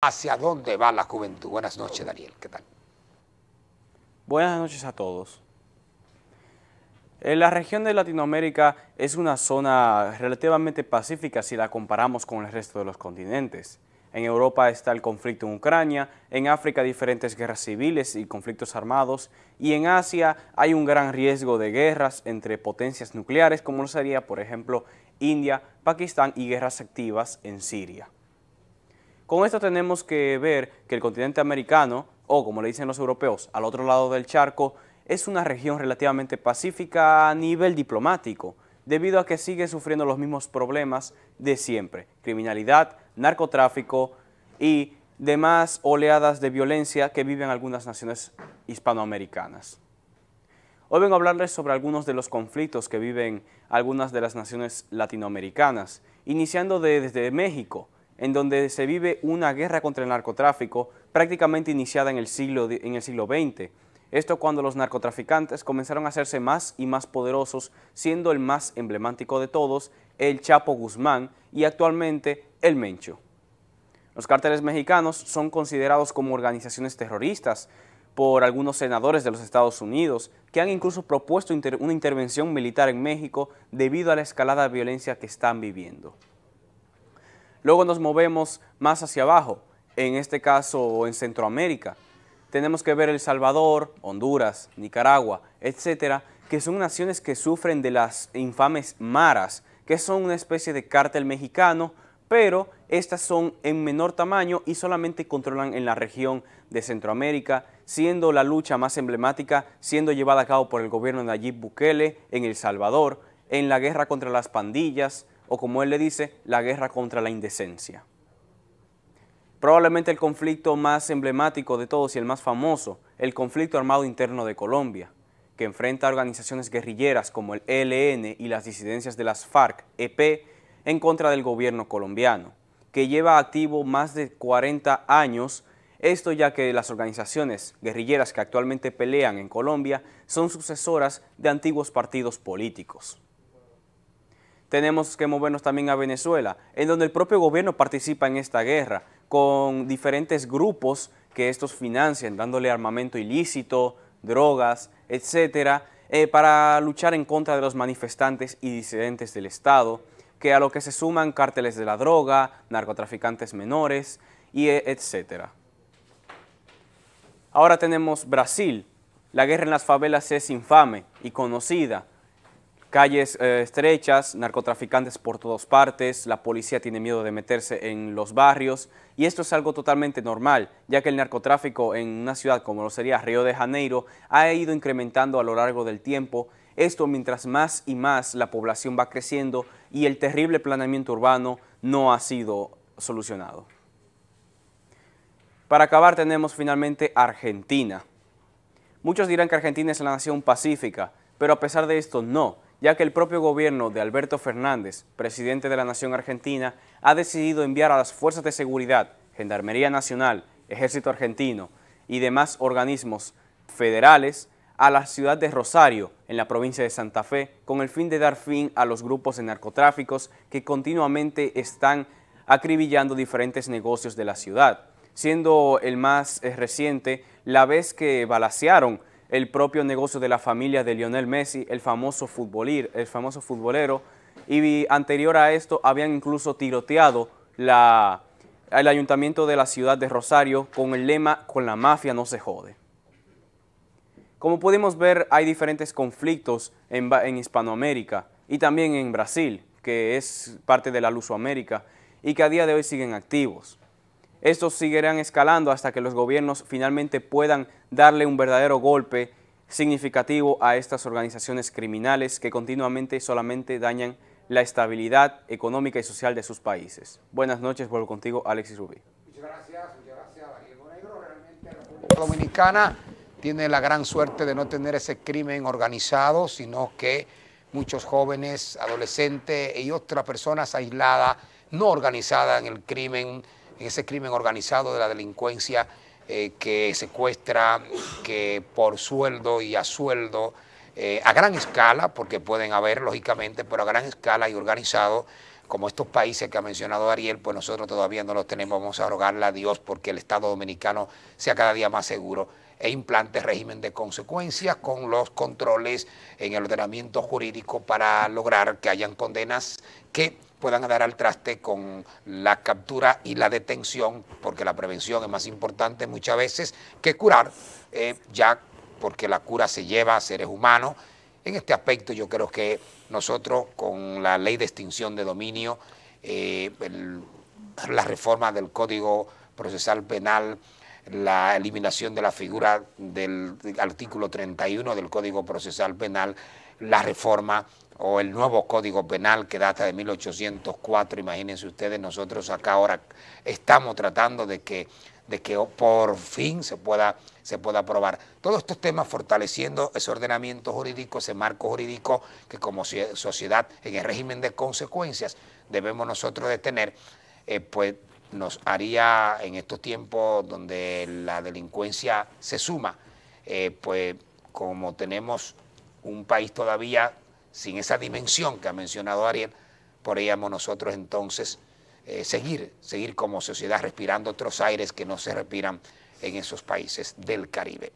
hacia dónde va la juventud. Buenas noches, Daniel. ¿Qué tal? Buenas noches a todos. La región de Latinoamérica es una zona relativamente pacífica si la comparamos con el resto de los continentes. En Europa está el conflicto en Ucrania, en África diferentes guerras civiles y conflictos armados, y en Asia hay un gran riesgo de guerras entre potencias nucleares como lo sería, por ejemplo, India, Pakistán y guerras activas en Siria. Con esto tenemos que ver que el continente americano, o como le dicen los europeos, al otro lado del charco, es una región relativamente pacífica a nivel diplomático, debido a que sigue sufriendo los mismos problemas de siempre, criminalidad, narcotráfico y demás oleadas de violencia que viven algunas naciones hispanoamericanas. Hoy vengo a hablarles sobre algunos de los conflictos que viven algunas de las naciones latinoamericanas, iniciando desde México, en donde se vive una guerra contra el narcotráfico prácticamente iniciada en el siglo, XX. Esto cuando los narcotraficantes comenzaron a hacerse más y más poderosos, siendo el más emblemático de todos el Chapo Guzmán y actualmente el Mencho. Los cárteles mexicanos son considerados como organizaciones terroristas por algunos senadores de los Estados Unidos, que han incluso propuesto una intervención militar en México debido a la escalada de violencia que están viviendo. Luego nos movemos más hacia abajo, en este caso en Centroamérica. Tenemos que ver El Salvador, Honduras, Nicaragua, etcétera, que son naciones que sufren de las infames maras, que son una especie de cártel mexicano, pero estas son en menor tamaño y solamente controlan en la región de Centroamérica, siendo la lucha más emblemática siendo llevada a cabo por el gobierno de Nayib Bukele en El Salvador, en la guerra contra las pandillas, o como él le dice, la guerra contra la indecencia. Probablemente el conflicto más emblemático de todos y el más famoso, el conflicto armado interno de Colombia, que enfrenta a organizaciones guerrilleras como el ELN y las disidencias de las FARC, EP, en contra del gobierno colombiano, que lleva activo más de 40 años, esto ya que las organizaciones guerrilleras que actualmente pelean en Colombia son sucesoras de antiguos partidos políticos tenemos que movernos también a Venezuela, en donde el propio gobierno participa en esta guerra con diferentes grupos que estos financian, dándole armamento ilícito, drogas, etcétera, eh, para luchar en contra de los manifestantes y disidentes del Estado, que a lo que se suman cárteles de la droga, narcotraficantes menores, y e, etcétera. Ahora tenemos Brasil. La guerra en las favelas es infame y conocida, Calles eh, estrechas, narcotraficantes por todas partes, la policía tiene miedo de meterse en los barrios y esto es algo totalmente normal, ya que el narcotráfico en una ciudad como lo sería Río de Janeiro ha ido incrementando a lo largo del tiempo, esto mientras más y más la población va creciendo y el terrible planeamiento urbano no ha sido solucionado. Para acabar tenemos finalmente Argentina. Muchos dirán que Argentina es la nación pacífica, pero a pesar de esto no, ya que el propio gobierno de Alberto Fernández, presidente de la Nación Argentina, ha decidido enviar a las fuerzas de seguridad, Gendarmería Nacional, Ejército Argentino y demás organismos federales a la ciudad de Rosario, en la provincia de Santa Fe, con el fin de dar fin a los grupos de narcotráficos que continuamente están acribillando diferentes negocios de la ciudad, siendo el más eh, reciente la vez que balacearon el propio negocio de la familia de Lionel Messi, el famoso, el famoso futbolero, y anterior a esto habían incluso tiroteado el ayuntamiento de la ciudad de Rosario con el lema con la mafia no se jode. Como podemos ver, hay diferentes conflictos en, en, Hispanoamérica y también en Brasil, que es parte de la Lusoamérica, y que a día de hoy siguen activos. Estos seguirán escalando hasta que los gobiernos finalmente puedan darle un verdadero golpe significativo a estas organizaciones criminales que continuamente solamente dañan la estabilidad económica y social de sus países. Buenas noches, vuelvo contigo, Alexis Rubí. Muchas gracias, muchas gracias, Daniel Negro. Realmente la República Dominicana tiene la gran suerte de no tener ese crimen organizado, sino que muchos jóvenes, adolescentes y otras personas aisladas, no organizadas en el crimen en ese crimen organizado de la delincuencia eh, que secuestra, que por sueldo y a sueldo, eh, a gran escala, porque pueden haber, lógicamente, pero a gran escala y organizado, como estos países que ha mencionado Ariel, pues nosotros todavía no los tenemos, vamos a rogarle a Dios porque el Estado dominicano sea cada día más seguro e implante régimen de consecuencias con los controles en el ordenamiento jurídico para lograr que hayan condenas que puedan dar al traste con la captura y la detención, porque la prevención es más importante muchas veces que curar, eh, ya porque la cura se lleva a seres humanos. En este aspecto yo creo que nosotros con la ley de extinción de dominio, eh, la reforma del Código Procesal Penal, la eliminación de la figura del artículo 31 del Código Procesal Penal, la reforma o el nuevo Código Penal que data de 1804, imagínense ustedes, nosotros acá ahora estamos tratando de que, de que por fin se pueda, se pueda aprobar. Todos estos temas fortaleciendo ese ordenamiento jurídico, ese marco jurídico que como sociedad en el régimen de consecuencias debemos nosotros de tener, eh, pues nos haría en estos tiempos donde la delincuencia se suma, eh, pues como tenemos un país todavía sin esa dimensión que ha mencionado Ariel, podríamos nosotros entonces eh, seguir, seguir como sociedad respirando otros aires que no se respiran en esos países del Caribe.